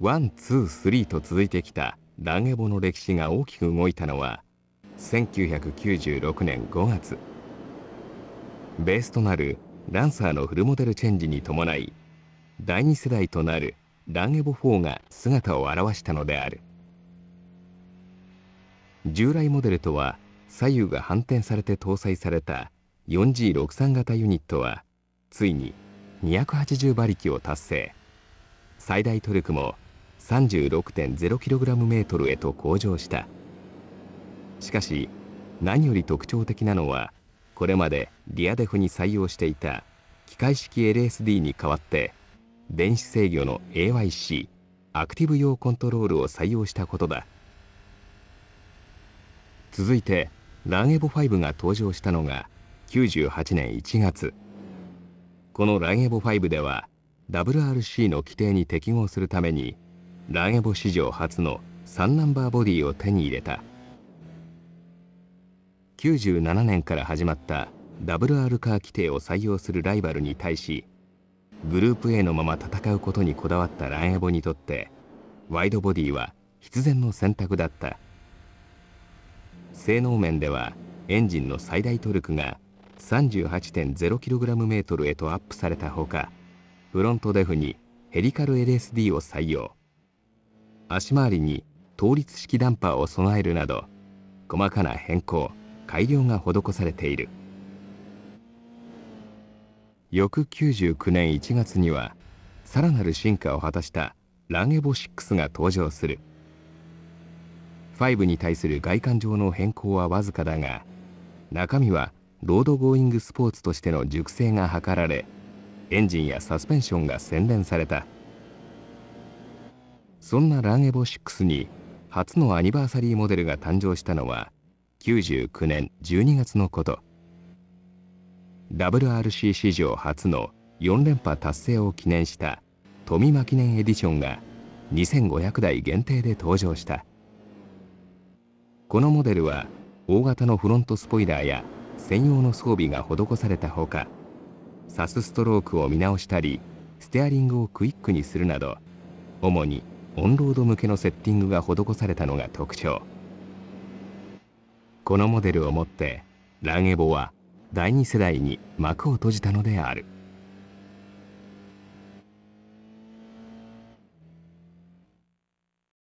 ワンツースリーと続いてきたランエボの歴史が大きく動いたのは1996年5月ベースとなるランサーのフルモデルチェンジに伴い第2世代となるランエボ4が姿を現したのである従来モデルとは左右が反転されて搭載された 4G63 型ユニットはついに280馬力を達成最大トルクも 36.0kgm へと向上したしかし何より特徴的なのはこれまでリアデフに採用していた機械式 LSD に代わって電子制御の AYC アクティブ用コントロールを採用したことだ続いてランエボ5が登場したのが98年1月このランエボ5では WRC の規定に適合するためにラーゲボ史上初の3ナンバーボディを手に入れた97年から始まったダブル R カー規定を採用するライバルに対しグループ A のまま戦うことにこだわったランエボにとってワイドボディは必然の選択だった性能面ではエンジンの最大トルクが 38.0kgm へとアップされたほかフロントデフにヘリカル LSD を採用足回りに倒立式ダンパーを備えるなど細かな変更改良が施されている翌99年1月にはさらなる進化を果たしたランエボ6が登場する5に対する外観上の変更はわずかだが中身はロードゴーイングスポーツとしての熟成が図られエンジンやサスペンションが洗練されたそんなランエボ6に初のアニバーサリーモデルが誕生したのは99年12月のこと WRC 史上初の4連覇達成を記念した富巻記念エディションが2500台限定で登場したこのモデルは大型のフロントスポイラーや専用の装備が施されたほかサスストロークを見直したりステアリングをクイックにするなど主にオンロード向けのセッティングが施されたのが特徴このモデルをもってランエボは第2世代に幕を閉じたのである